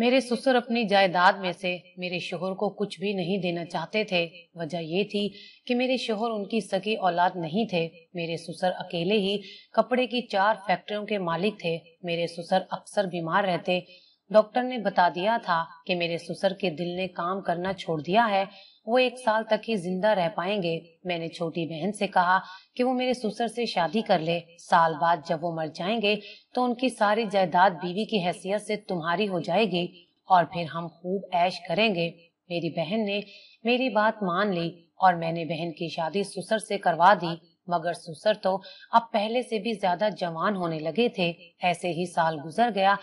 मेरे ससुर अपनी जायदाद में से मेरे शोहर को कुछ भी नहीं देना चाहते थे वजह ये थी कि मेरे शोहर उनकी सगी औलाद नहीं थे मेरे ससुर अकेले ही कपड़े की चार फैक्ट्रियों के मालिक थे मेरे ससुर अक्सर बीमार रहते डॉक्टर ने बता दिया था कि मेरे ससुर के दिल ने काम करना छोड़ दिया है वो एक साल तक ही जिंदा रह पाएंगे मैंने छोटी बहन से कहा कि वो मेरे ससुर से शादी कर ले साल बाद जब वो मर जाएंगे तो उनकी सारी जायदाद बीवी की हैसियत से तुम्हारी हो जाएगी और फिर हम खूब ऐश करेंगे मेरी बहन ने मेरी बात मान ली और मैंने बहन की शादी ससुर से करवा दी मगर सुसर तो अब पहले से भी ज्यादा जवान होने लगे थे ऐसे ही साल गुजर गया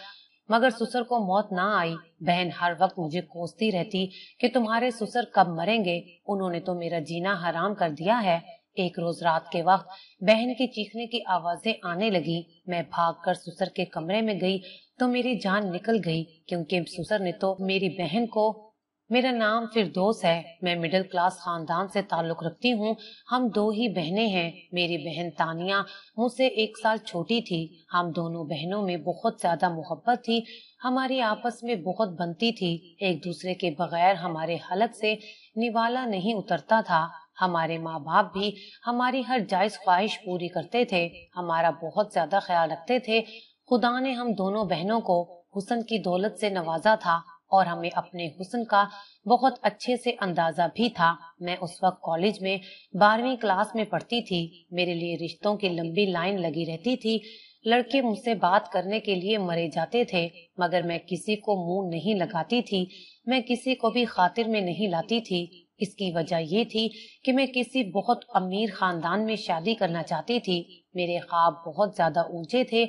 मगर सुसर को मौत ना आई बहन हर वक्त मुझे कोसती रहती कि तुम्हारे सुसर कब मरेंगे उन्होंने तो मेरा जीना हराम कर दिया है एक रोज रात के वक्त बहन के चीखने की आवाजें आने लगी मैं भागकर सुसर के कमरे में गई तो मेरी जान निकल गई क्योंकि सुसर ने तो मेरी बहन को मेरा नाम फिरदोस है मैं मिडिल क्लास खानदान से ताल्लुक रखती हूँ हम दो ही बहनें हैं मेरी बहन तानिया मुझसे एक साल छोटी थी हम दोनों बहनों में बहुत ज्यादा मोहब्बत थी हमारी आपस में बहुत बनती थी एक दूसरे के बगैर हमारे हलक से निवाला नहीं उतरता था हमारे माँ बाप भी हमारी हर जायज ख्वाहिश पूरी करते थे हमारा बहुत ज्यादा ख्याल रखते थे खुदा ने हम दोनों बहनों को हुसन की दौलत से नवाजा था और हमें अपने हुसन का बहुत अच्छे से अंदाजा भी था मैं उस वक्त कॉलेज में बारहवीं क्लास में पढ़ती थी मेरे लिए रिश्तों की लंबी लाइन लगी रहती थी लड़के मुझसे बात करने के लिए मरे जाते थे मगर मैं किसी को मुंह नहीं लगाती थी मैं किसी को भी खातिर में नहीं लाती थी इसकी वजह ये थी कि मैं किसी बहुत अमीर खानदान में शादी करना चाहती थी मेरे ख्वाब बहुत ज्यादा ऊंचे थे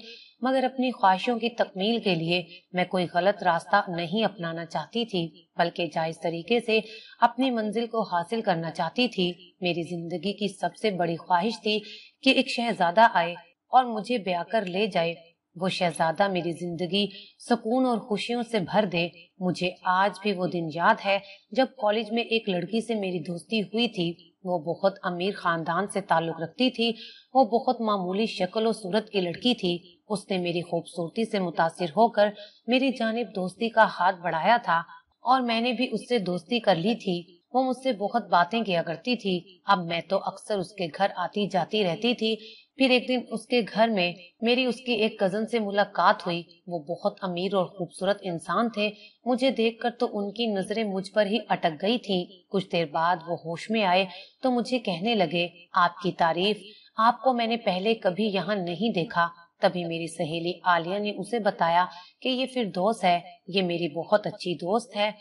मगर अपनी ख्वाहिशों की तकमील के लिए मैं कोई गलत रास्ता नहीं अपनाना चाहती थी बल्कि जायज तरीके से अपनी मंजिल को हासिल करना चाहती थी मेरी जिंदगी की सबसे बड़ी ख्वाहिश थी कि एक शहजादा आए और मुझे ब्याह कर ले जाए वो शहजादा मेरी जिंदगी सुकून और खुशियों से भर दे मुझे आज भी वो दिन याद है जब कॉलेज में एक लड़की से मेरी दोस्ती हुई थी वो बहुत अमीर खानदान से ताल्लुक रखती थी वो बहुत मामूली शक्ल और सूरत की लड़की थी उसने मेरी खूबसूरती से मुतासर होकर मेरी जानब दोस्ती का हाथ बढ़ाया था और मैंने भी उससे दोस्ती कर ली थी वो मुझसे बहुत बातें किया करती थी अब मैं तो अक्सर उसके घर आती जाती रहती थी फिर एक दिन उसके घर में मेरी उसकी एक कजन से मुलाकात हुई वो बहुत अमीर और खूबसूरत इंसान थे मुझे देखकर तो उनकी नजरें मुझ पर ही अटक गई थी कुछ देर बाद वो होश में आए तो मुझे कहने लगे आपकी तारीफ आपको मैंने पहले कभी यहाँ नहीं देखा तभी मेरी सहेली आलिया ने उसे बताया कि ये फिर दोस्त है ये मेरी बहुत अच्छी दोस्त है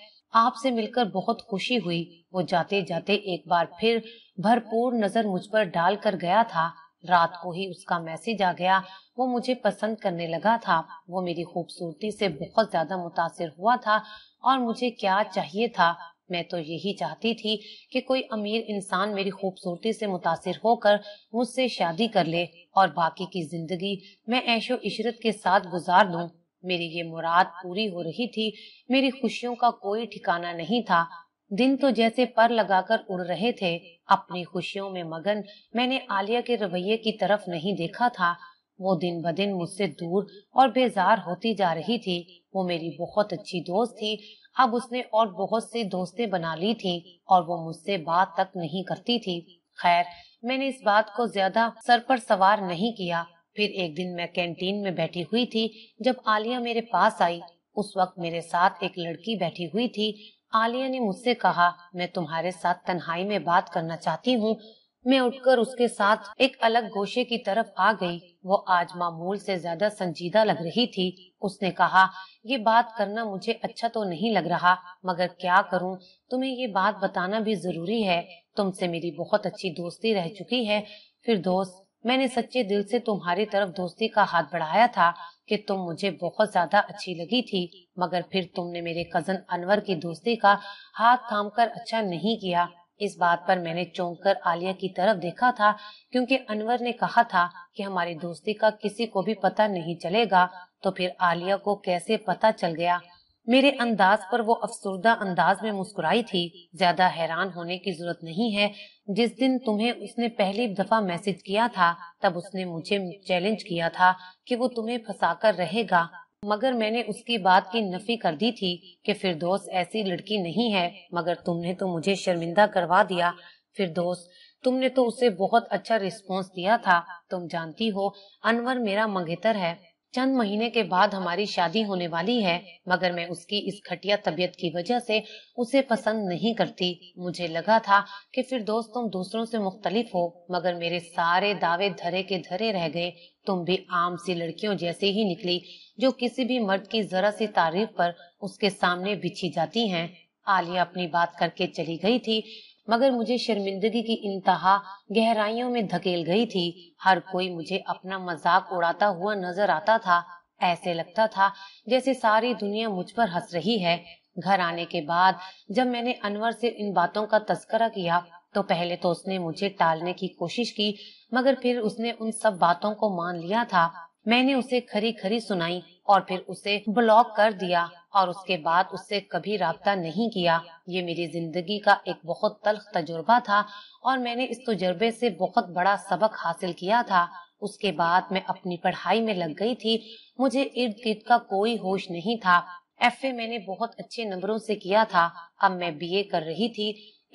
आपसे मिलकर बहुत खुशी हुई वो जाते जाते एक बार फिर भरपूर नजर मुझ पर डाल कर गया था रात को ही उसका मैसेज आ गया वो मुझे पसंद करने लगा था वो मेरी खूबसूरती से बहुत ज्यादा मुतासर हुआ था और मुझे क्या चाहिए था मैं तो यही चाहती थी कि कोई अमीर इंसान मेरी खूबसूरती से मुतासर होकर मुझसे शादी कर ले और बाकी की जिंदगी मैं ऐशो इशरत के साथ गुजार दूं मेरी ये मुराद पूरी हो रही थी मेरी खुशियों का कोई ठिकाना नहीं था दिन तो जैसे पर लगाकर उड़ रहे थे अपनी खुशियों में मगन मैंने आलिया के रवैये की तरफ नहीं देखा था वो दिन ब दिन मुझसे दूर और बेजार होती जा रही थी वो मेरी बहुत अच्छी दोस्त थी अब उसने और बहुत सी दोस्तें बना ली थी और वो मुझसे बात तक नहीं करती थी खैर मैंने इस बात को ज्यादा सर पर सवार नहीं किया फिर एक दिन मैं कैंटीन में बैठी हुई थी जब आलिया मेरे पास आई उस वक्त मेरे साथ एक लड़की बैठी हुई थी आलिया ने मुझसे कहा मैं तुम्हारे साथ तन्हाई में बात करना चाहती हूँ मैं उठकर उसके साथ एक अलग गोशे की तरफ आ गई वो आज मामूल से ज्यादा संजीदा लग रही थी उसने कहा ये बात करना मुझे अच्छा तो नहीं लग रहा मगर क्या करूं तुम्हें ये बात बताना भी जरूरी है तुमसे मेरी बहुत अच्छी दोस्ती रह चुकी है फिर दोस्त मैंने सच्चे दिल से तुम्हारी तरफ दोस्ती का हाथ बढ़ाया था कि तुम मुझे बहुत ज्यादा अच्छी लगी थी मगर फिर तुमने मेरे कजन अनवर की दोस्ती का हाथ थाम कर अच्छा नहीं किया इस बात पर मैंने चौंक कर आलिया की तरफ देखा था क्योंकि अनवर ने कहा था कि हमारी दोस्ती का किसी को भी पता नहीं चलेगा तो फिर आलिया को कैसे पता चल गया मेरे अंदाज पर वो अफसरदा अंदाज में मुस्कुराई थी ज्यादा हैरान होने की जरूरत नहीं है जिस दिन तुम्हें उसने पहली दफा मैसेज किया था तब उसने मुझे चैलेंज किया था कि वो तुम्हें फंसा कर रहेगा मगर मैंने उसकी बात की नफी कर दी थी कि दोस्त ऐसी लड़की नहीं है मगर तुमने तो मुझे शर्मिंदा करवा दिया फिर दोस्त तुमने तो उसे बहुत अच्छा रिस्पॉन्स दिया था तुम जानती हो अनवर मेरा मंगेतर है चंद महीने के बाद हमारी शादी होने वाली है मगर मैं उसकी इस घटिया तबीयत की वजह से उसे पसंद नहीं करती मुझे लगा था कि फिर दोस्त तुम दूसरों से मुख्तलिफ हो मगर मेरे सारे दावे धरे के धरे रह गए तुम भी आम सी लड़कियों जैसे ही निकली जो किसी भी मर्द की जरा सी तारीफ पर उसके सामने बिछी जाती हैं आलिया अपनी बात करके चली गई थी मगर मुझे शर्मिंदगी की इंतहा गहराइयों में धकेल गई थी हर कोई मुझे अपना मजाक उड़ाता हुआ नजर आता था ऐसे लगता था जैसे सारी दुनिया मुझ पर हंस रही है घर आने के बाद जब मैंने अनवर से इन बातों का तस्करा किया तो पहले तो उसने मुझे टालने की कोशिश की मगर फिर उसने उन सब बातों को मान लिया था मैंने उसे खरी खरी सुनाई और फिर उसे ब्लॉक कर दिया और उसके बाद उससे कभी रहा नहीं किया ये मेरी जिंदगी का एक बहुत तल्ख तजुर्बा था और मैंने इस तजुर्बे से बहुत बड़ा सबक हासिल किया था उसके बाद मैं अपनी पढ़ाई में लग गई थी मुझे इर्द गिर्द का कोई होश नहीं था एफ ए मैंने बहुत अच्छे नंबरों से किया था अब मैं बी ए कर रही थी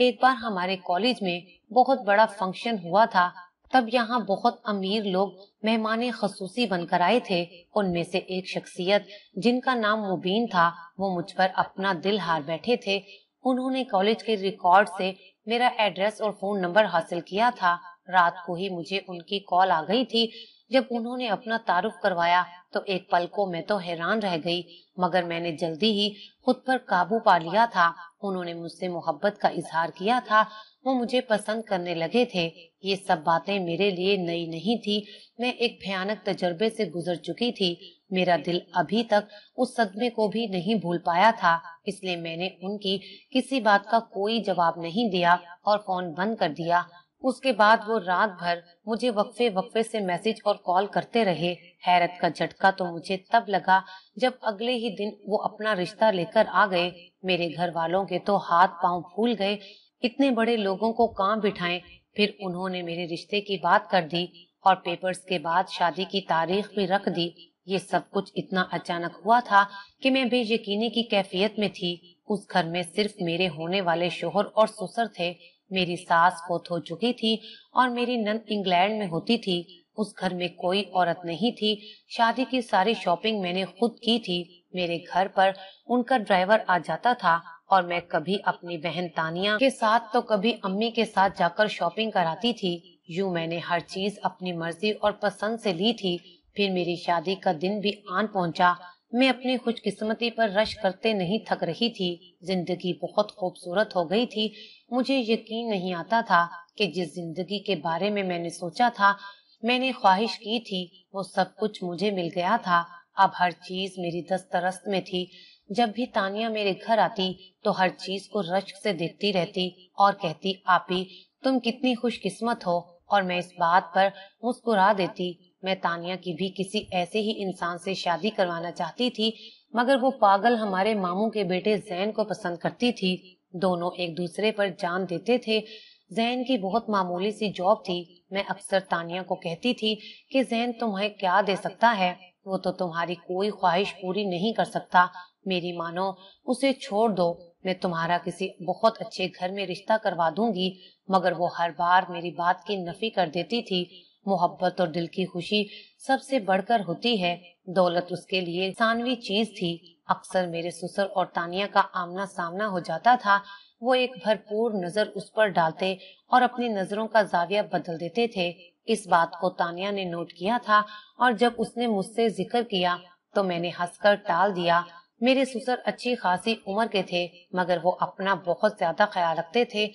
एक बार हमारे कॉलेज में बहुत बड़ा फंक्शन हुआ था तब यहाँ बहुत अमीर लोग मेहमान खसूसी बनकर आए थे उनमें से एक शख्सियत जिनका नाम मुबीन था वो मुझ पर अपना दिल हार बैठे थे उन्होंने कॉलेज के रिकॉर्ड से मेरा एड्रेस और फोन नंबर हासिल किया था रात को ही मुझे उनकी कॉल आ गई थी जब उन्होंने अपना तारुफ करवाया तो एक पल को मैं तो हैरान रह गई मगर मैंने जल्दी ही खुद पर काबू पा लिया था उन्होंने मुझसे मोहब्बत का इजहार किया था वो मुझे पसंद करने लगे थे ये सब बातें मेरे लिए नई नहीं थी मैं एक भयानक तजर्बे से गुजर चुकी थी मेरा दिल अभी तक उस सदमे को भी नहीं भूल पाया था इसलिए मैंने उनकी किसी बात का कोई जवाब नहीं दिया और फोन बंद कर दिया उसके बाद वो रात भर मुझे वक्फे वक्फे से मैसेज और कॉल करते रहे हैरत का झटका तो मुझे तब लगा जब अगले ही दिन वो अपना रिश्ता लेकर आ गए मेरे घर वालों के तो हाथ पांव फूल गए इतने बड़े लोगों को काम बिठाएं फिर उन्होंने मेरे रिश्ते की बात कर दी और पेपर्स के बाद शादी की तारीख भी रख दी ये सब कुछ इतना अचानक हुआ था कि मैं बेयकीनी की कैफियत में थी उस घर में सिर्फ मेरे होने वाले शोहर और ससुर थे मेरी सास फोत हो चुकी थी और मेरी नन इंग्लैंड में होती थी उस घर में कोई औरत नहीं थी शादी की सारी शॉपिंग मैंने खुद की थी मेरे घर पर उनका ड्राइवर आ जाता था और मैं कभी अपनी बहन तानिया के साथ तो कभी अम्मी के साथ जाकर शॉपिंग कराती थी यूँ मैंने हर चीज अपनी मर्जी और पसंद से ली थी फिर मेरी शादी का दिन भी आन पहुंचा मैं अपनी खुशकिस्मती पर रश करते नहीं थक रही थी जिंदगी बहुत खूबसूरत हो गई थी मुझे यकीन नहीं आता था कि जिस जिंदगी के बारे में मैंने सोचा था मैंने ख्वाहिश की थी वो सब कुछ मुझे मिल गया था अब हर चीज मेरी दस्तरस्त में थी जब भी तानिया मेरे घर आती तो हर चीज को रश्क से देखती रहती और कहती आपी तुम कितनी खुशकिस्मत हो और मैं इस बात पर मुस्कुरा देती मैं तानिया की भी किसी ऐसे ही इंसान से शादी करवाना चाहती थी मगर वो पागल हमारे मामू के बेटे जैन को पसंद करती थी दोनों एक दूसरे पर जान देते थे जैन की बहुत मामूली सी जॉब थी मैं अक्सर तानिया को कहती थी कि जैन तुम्हें क्या दे सकता है वो तो तुम्हारी कोई ख्वाहिश पूरी नहीं कर सकता मेरी मानो उसे छोड़ दो मैं तुम्हारा किसी बहुत अच्छे घर में रिश्ता करवा दूंगी मगर वो हर बार मेरी बात की नफी कर देती थी मोहब्बत और दिल की खुशी सबसे बढ़कर होती है दौलत उसके लिए सानवी चीज थी अक्सर मेरे ससुर और तानिया का आमना सामना हो जाता था वो एक भरपूर नजर उस पर डालते और अपनी नजरों का जाविया बदल देते थे इस बात को तानिया ने नोट किया था और जब उसने मुझसे जिक्र किया तो मैंने हंसकर टाल दिया मेरे ससुर अच्छी खासी उम्र के थे मगर वो अपना बहुत ज्यादा ख्याल रखते थे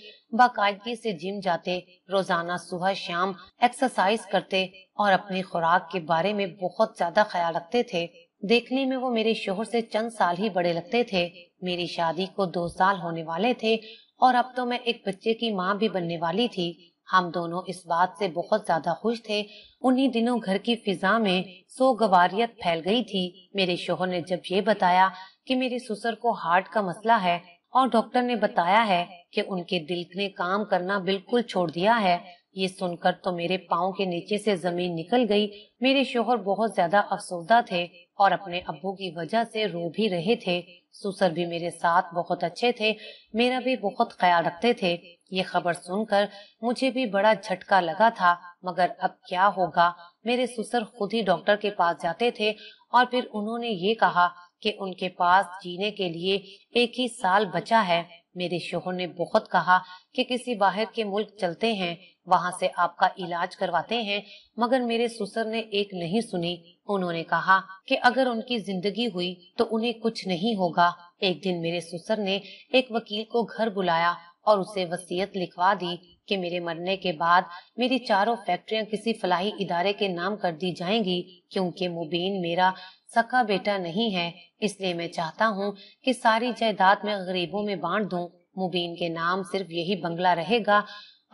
बाकायदगी से जिम जाते रोजाना सुबह शाम एक्सरसाइज करते और अपनी खुराक के बारे में बहुत ज्यादा ख्याल रखते थे देखने में वो मेरे शोहर से चंद साल ही बड़े लगते थे मेरी शादी को दो साल होने वाले थे और अब तो मैं एक बच्चे की माँ भी बनने वाली थी हम दोनों इस बात से बहुत ज्यादा खुश थे उन्हीं दिनों घर की फिजा में सोगवारियत फैल गई थी मेरे शोहर ने जब ये बताया कि मेरे ससुर को हार्ट का मसला है और डॉक्टर ने बताया है कि उनके दिल ने काम करना बिल्कुल छोड़ दिया है ये सुनकर तो मेरे पाँव के नीचे से जमीन निकल गई मेरे शोहर बहुत ज्यादा अफसोदा थे और अपने अबू की वजह से रो भी रहे थे सुसर भी मेरे साथ बहुत अच्छे थे मेरा भी बहुत ख्याल रखते थे ये खबर सुनकर मुझे भी बड़ा झटका लगा था मगर अब क्या होगा मेरे सुसर खुद ही डॉक्टर के पास जाते थे और फिर उन्होंने ये कहा कि उनके पास जीने के लिए एक ही साल बचा है मेरे शोहर ने बहुत कहा कि किसी बाहर के मुल्क चलते हैं वहाँ से आपका इलाज करवाते हैं मगर मेरे ससुर ने एक नहीं सुनी उन्होंने कहा कि अगर उनकी जिंदगी हुई तो उन्हें कुछ नहीं होगा एक दिन मेरे ससुर ने एक वकील को घर बुलाया और उसे वसीयत लिखवा दी कि मेरे मरने के बाद मेरी चारों फैक्ट्रियां किसी फलाही इदारे के नाम कर दी जाएंगी क्योंकि मुबीन मेरा सका बेटा नहीं है इसलिए मैं चाहता हूँ कि सारी जायदाद में गरीबों में बांट दू मुबीन के नाम सिर्फ यही बंगला रहेगा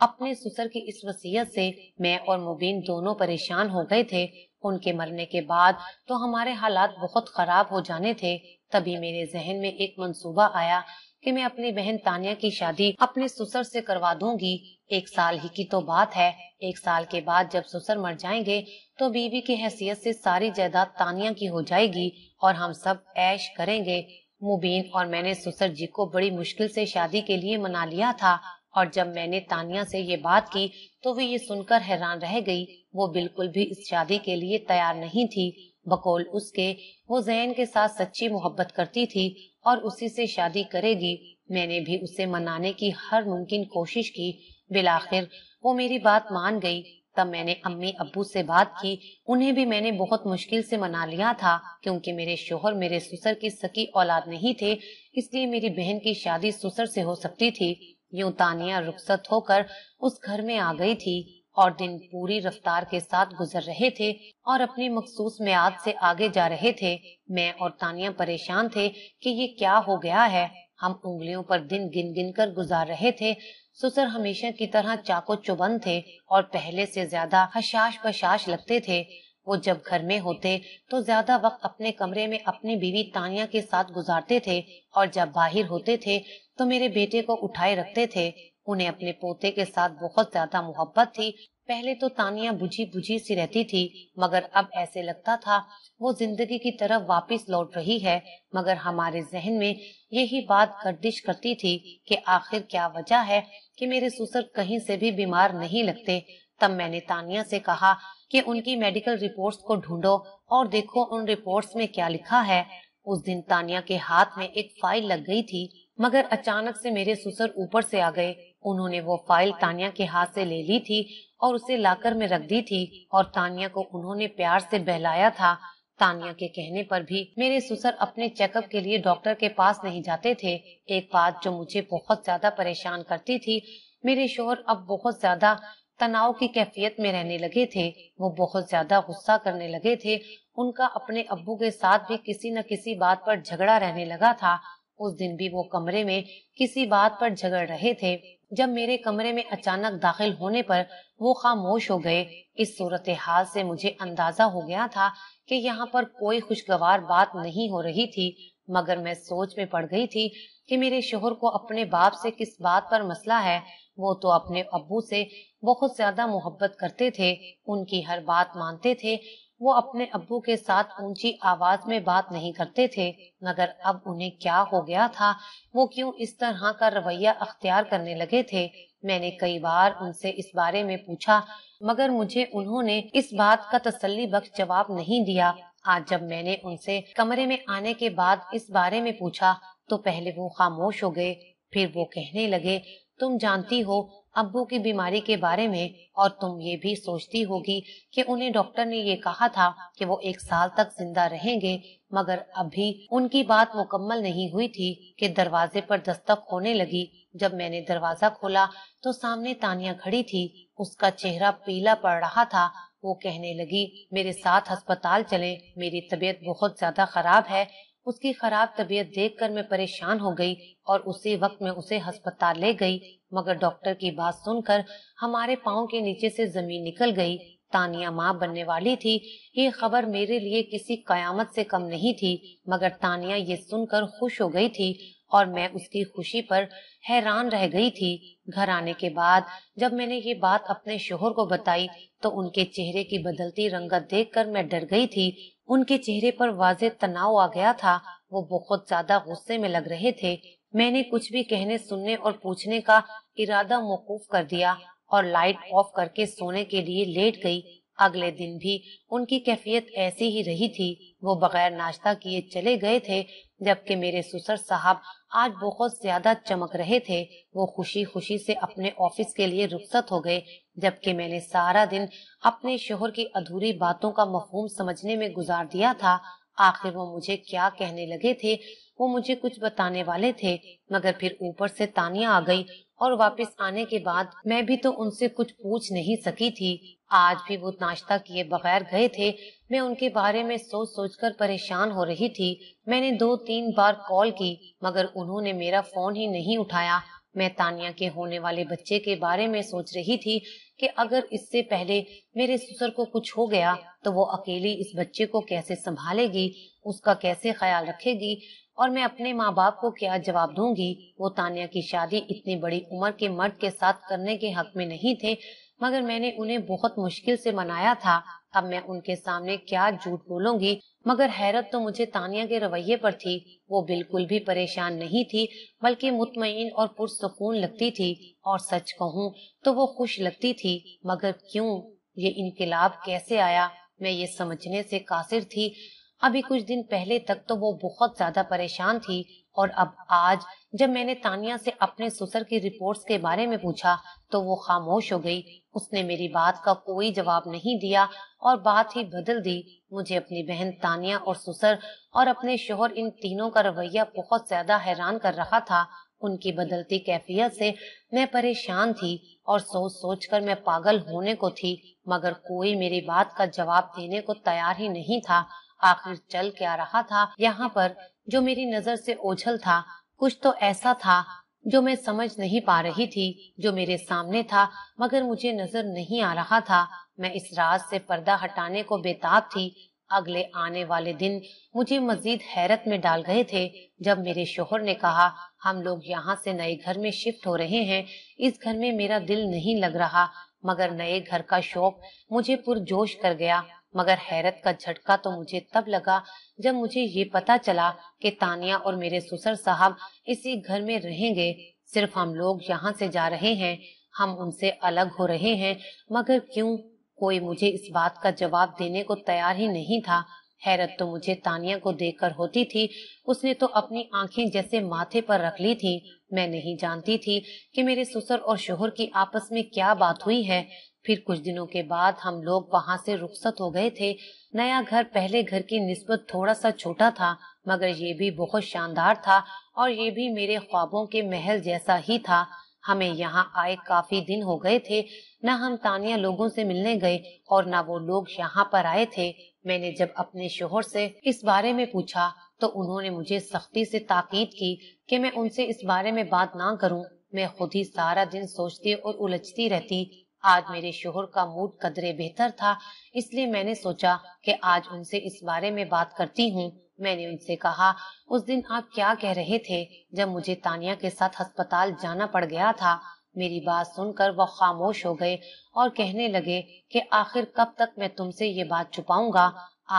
अपने सुसर की इस वसीयत से मैं और मुबीन दोनों परेशान हो गए थे उनके मरने के बाद तो हमारे हालात बहुत खराब हो जाने थे तभी मेरे जहन में एक मंसूबा आया कि मैं अपनी बहन तानिया की शादी अपने ससुर से करवा दूंगी एक साल ही की तो बात है एक साल के बाद जब ससुर मर जाएंगे तो बीवी की हैसियत से सारी जायदाद तानिया की हो जाएगी और हम सब ऐश करेंगे मुबीन और मैंने ससुर जी को बड़ी मुश्किल से शादी के लिए मना लिया था और जब मैंने तानिया से ये बात की तो वे ये सुनकर हैरान रह गई वो बिल्कुल भी इस शादी के लिए तैयार नहीं थी बकोल उसके वो जैन के साथ सच्ची मोहब्बत करती थी और उसी से शादी करेगी मैंने भी उसे मनाने की हर मुमकिन कोशिश की बिलाखिर वो मेरी बात मान गई तब मैंने अम्मी अबू से बात की उन्हें भी मैंने बहुत मुश्किल से मना लिया था क्योंकि मेरे शोहर मेरे ससुर की सकी औलाद नहीं थे इसलिए मेरी बहन की शादी ससुर से हो सकती थी यूं तानिया रुखसत होकर उस घर में आ गई थी और दिन पूरी रफ्तार के साथ गुजर रहे थे और अपनी मखसूस म्याद से आगे जा रहे थे मैं और तानिया परेशान थे कि ये क्या हो गया है हम उंगलियों पर दिन गिन गिन कर गुजार रहे थे सुसर हमेशा की तरह चाको चुबंद थे और पहले से ज्यादा हशाश पशाश लगते थे वो जब घर में होते तो ज्यादा वक्त अपने कमरे में अपनी बीवी तानिया के साथ गुजारते थे और जब बाहर होते थे तो मेरे बेटे को उठाए रखते थे उन्हें अपने पोते के साथ बहुत ज्यादा मोहब्बत थी पहले तो तानिया बुझी बुझी सी रहती थी मगर अब ऐसे लगता था वो जिंदगी की तरफ वापस लौट रही है मगर हमारे जहन में यही बात गर्दिश करती थी कि आखिर क्या वजह है कि मेरे ससुर कहीं से भी बीमार नहीं लगते तब मैंने तानिया से कहा कि उनकी मेडिकल रिपोर्ट्स को ढूंढो और देखो उन रिपोर्ट्स में क्या लिखा है उस दिन तानिया के हाथ में एक फाइल लग गई थी मगर अचानक से मेरे ससुर ऊपर से आ गए उन्होंने वो फाइल तानिया के हाथ से ले ली थी और उसे लाकर में रख दी थी और तानिया को उन्होंने प्यार से बहलाया था तानिया के कहने पर भी मेरे ससुर अपने चेकअप के लिए डॉक्टर के पास नहीं जाते थे एक बात जो मुझे बहुत ज्यादा परेशान करती थी मेरे शोहर अब बहुत ज्यादा तनाव की कैफियत में रहने लगे थे वो बहुत ज्यादा गुस्सा करने लगे थे उनका अपने अब्बू के साथ भी किसी न किसी बात पर झगड़ा रहने लगा था उस दिन भी वो कमरे में किसी बात पर झगड़ रहे थे जब मेरे कमरे में अचानक दाखिल होने पर वो खामोश हो गए इस सूरत हाल से मुझे अंदाजा हो गया था कि यहाँ पर कोई खुशगवार बात नहीं हो रही थी मगर मैं सोच में पड़ गई थी कि मेरे शोहर को अपने बाप से किस बात पर मसला है वो तो अपने अबू से बहुत ज्यादा मोहब्बत करते थे उनकी हर बात मानते थे वो अपने अबू के साथ ऊंची आवाज में बात नहीं करते थे मगर अब उन्हें क्या हो गया था वो क्यों इस तरह का रवैया अख्तियार करने लगे थे मैंने कई बार उनसे इस बारे में पूछा मगर मुझे उन्होंने इस बात का तसल्ली बख्श जवाब नहीं दिया आज जब मैंने उनसे कमरे में आने के बाद इस बारे में पूछा तो पहले वो खामोश हो गए फिर वो कहने लगे तुम जानती हो अबू की बीमारी के बारे में और तुम ये भी सोचती होगी कि उन्हें डॉक्टर ने ये कहा था कि वो एक साल तक जिंदा रहेंगे मगर अभी उनकी बात मुकम्मल नहीं हुई थी कि दरवाजे पर दस्तक होने लगी जब मैंने दरवाजा खोला तो सामने तानिया खड़ी थी उसका चेहरा पीला पड़ रहा था वो कहने लगी मेरे साथ अस्पताल चले मेरी तबीयत बहुत ज्यादा खराब है उसकी खराब तबीयत देखकर मैं परेशान हो गई और उसी वक्त में उसे अस्पताल ले गई मगर डॉक्टर की बात सुनकर हमारे पाँव के नीचे से जमीन निकल गई तानिया माँ बनने वाली थी ये खबर मेरे लिए किसी कयामत से कम नहीं थी मगर तानिया ये सुनकर खुश हो गई थी और मैं उसकी खुशी पर हैरान रह गई थी घर आने के बाद जब मैंने ये बात अपने शोहर को बताई तो उनके चेहरे की बदलती रंगत देखकर मैं डर गई थी उनके चेहरे पर वाजे तनाव आ गया था वो बहुत ज्यादा गुस्से में लग रहे थे मैंने कुछ भी कहने सुनने और पूछने का इरादा मौकूफ कर दिया और लाइट ऑफ करके सोने के लिए लेट गई अगले दिन भी उनकी कैफियत ऐसी ही रही थी वो बगैर नाश्ता किए चले गए थे जबकि मेरे सुसर साहब आज बहुत ज्यादा चमक रहे थे वो खुशी खुशी से अपने ऑफिस के लिए रुखसत हो गए जबकि मैंने सारा दिन अपने शोहर की अधूरी बातों का मफहूम समझने में गुजार दिया था आखिर वो मुझे क्या कहने लगे थे वो मुझे कुछ बताने वाले थे मगर फिर ऊपर से तानिया आ गई और वापस आने के बाद मैं भी तो उनसे कुछ पूछ नहीं सकी थी आज भी वो नाश्ता किए बगैर गए थे मैं उनके बारे में सोच सोच कर परेशान हो रही थी मैंने दो तीन बार कॉल की मगर उन्होंने मेरा फोन ही नहीं उठाया मैं तानिया के होने वाले बच्चे के बारे में सोच रही थी कि अगर इससे पहले मेरे ससुर को कुछ हो गया तो वो अकेली इस बच्चे को कैसे संभालेगी उसका कैसे ख्याल रखेगी और मैं अपने माँ बाप को क्या जवाब दूंगी वो तानिया की शादी इतनी बड़ी उम्र के मर्द के साथ करने के हक में नहीं थे मगर मैंने उन्हें बहुत मुश्किल से मनाया था अब मैं उनके सामने क्या झूठ बोलूंगी मगर हैरत तो मुझे तानिया के रवैये पर थी वो बिल्कुल भी परेशान नहीं थी बल्कि मुतमिन और पुरसकून लगती थी और सच कहूँ तो वो खुश लगती थी मगर क्यों ये इनकलाब कैसे आया मैं ये समझने से कासिर थी अभी कुछ दिन पहले तक तो वो बहुत ज्यादा परेशान थी और अब आज जब मैंने तानिया से अपने सुसर की रिपोर्ट्स के बारे में पूछा तो वो खामोश हो गई उसने मेरी बात का कोई जवाब नहीं दिया और बात ही बदल दी मुझे अपनी बहन तानिया और सुसर और अपने शोहर इन तीनों का रवैया बहुत ज्यादा हैरान कर रहा था उनकी बदलती कैफियत से मैं परेशान थी और सोच सोच कर मैं पागल होने को थी मगर कोई मेरी बात का जवाब देने को तैयार ही नहीं था आखिर चल क्या रहा था यहाँ पर जो मेरी नजर से ओझल था कुछ तो ऐसा था जो मैं समझ नहीं पा रही थी जो मेरे सामने था मगर मुझे नजर नहीं आ रहा था मैं इस राज से पर्दा हटाने को बेताब थी अगले आने वाले दिन मुझे मजीद हैरत में डाल गए थे जब मेरे शोहर ने कहा हम लोग यहाँ से नए घर में शिफ्ट हो रहे हैं इस घर में मेरा दिल नहीं लग रहा मगर नए घर का शौक मुझे पुरजोश कर गया मगर हैरत का झटका तो मुझे तब लगा जब मुझे ये पता चला कि तानिया और मेरे ससुर साहब इसी घर में रहेंगे सिर्फ हम लोग यहाँ से जा रहे हैं हम उनसे अलग हो रहे हैं मगर क्यों कोई मुझे इस बात का जवाब देने को तैयार ही नहीं था हैरत तो मुझे तानिया को देखकर होती थी उसने तो अपनी आंखें जैसे माथे पर रख ली थी मैं नहीं जानती थी कि मेरे ससुर और शोहर की आपस में क्या बात हुई है फिर कुछ दिनों के बाद हम लोग वहाँ से रुखसत हो गए थे नया घर पहले घर की निस्बत थोड़ा सा छोटा था मगर ये भी बहुत शानदार था और ये भी मेरे ख्वाबों के महल जैसा ही था हमें यहाँ आए काफी दिन हो गए थे न हम तानिया लोगों से मिलने गए और न वो लोग यहाँ पर आए थे मैंने जब अपने शोहर से इस बारे में पूछा तो उन्होंने मुझे सख्ती से ताकीद की कि मैं उनसे इस बारे में बात ना करूं मैं खुद ही सारा दिन सोचती और उलझती रहती आज मेरे शोहर का मूड कदरे बेहतर था इसलिए मैंने सोचा कि आज उनसे इस बारे में बात करती हूँ मैंने उनसे कहा उस दिन आप क्या कह रहे थे जब मुझे तानिया के साथ अस्पताल जाना पड़ गया था मेरी बात सुनकर वह खामोश हो गए और कहने लगे कि आखिर कब तक मैं तुमसे ये बात छुपाऊंगा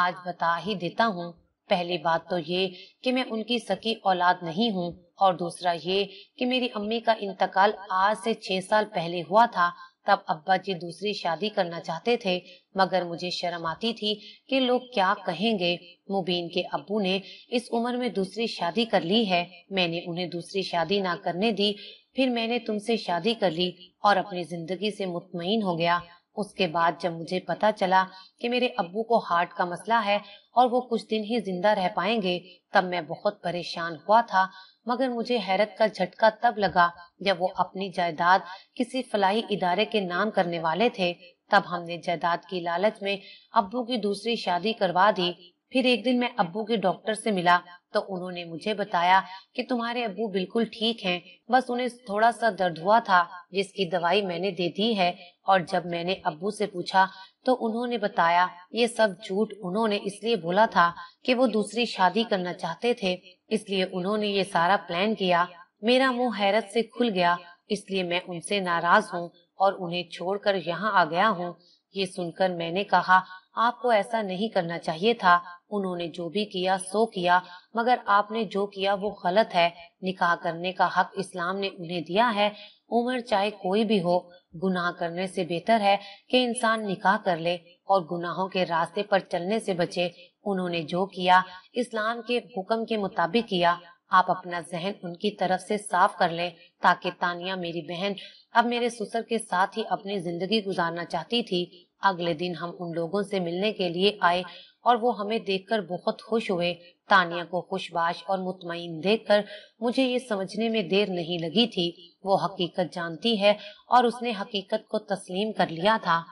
आज बता ही देता हूँ पहली बात तो ये कि मैं उनकी सकी औलाद नहीं हूँ और दूसरा ये कि मेरी अम्मी का इंतकाल आज से छह साल पहले हुआ था तब अब्बा जी दूसरी शादी करना चाहते थे मगर मुझे शर्म आती थी कि लोग क्या कहेंगे मुबीन के अब्बू ने इस उम्र में दूसरी शादी कर ली है मैंने उन्हें दूसरी शादी ना करने दी फिर मैंने तुमसे शादी कर ली और अपनी जिंदगी से मुतमिन हो गया उसके बाद जब मुझे पता चला कि मेरे अबू को हार्ट का मसला है और वो कुछ दिन ही जिंदा रह पाएंगे तब मैं बहुत परेशान हुआ था मगर मुझे हैरत का झटका तब लगा जब वो अपनी जायदाद किसी फलाही इदारे के नाम करने वाले थे तब हमने जायदाद की लालच में अबू की दूसरी शादी करवा दी फिर एक दिन मैं अब्बू के डॉक्टर से मिला तो उन्होंने मुझे बताया कि तुम्हारे अब्बू बिल्कुल ठीक हैं, बस उन्हें थोड़ा सा दर्द हुआ था जिसकी दवाई मैंने दे दी है और जब मैंने अब्बू से पूछा तो उन्होंने बताया ये सब झूठ उन्होंने इसलिए बोला था कि वो दूसरी शादी करना चाहते थे इसलिए उन्होंने ये सारा प्लान किया मेरा मुँह हैरत से खुल गया इसलिए मैं उनसे नाराज हूँ और उन्हें छोड़कर यहाँ आ गया हूँ ये सुनकर मैंने कहा आपको ऐसा नहीं करना चाहिए था उन्होंने जो भी किया सो किया मगर आपने जो किया वो गलत है निकाह करने का हक इस्लाम ने उन्हें दिया है उम्र चाहे कोई भी हो गुनाह करने से बेहतर है कि इंसान निकाह कर ले और गुनाहों के रास्ते पर चलने से बचे उन्होंने जो किया इस्लाम के हुक्म के मुताबिक किया आप अपना जहन उनकी तरफ से साफ कर लें ताकि तानिया मेरी बहन अब मेरे ससुर के साथ ही अपनी जिंदगी गुजारना चाहती थी अगले दिन हम उन लोगों से मिलने के लिए आए और वो हमें देखकर बहुत खुश हुए तानिया को खुशबाश और मुतमिन देखकर मुझे ये समझने में देर नहीं लगी थी वो हकीकत जानती है और उसने हकीकत को तस्लीम कर लिया था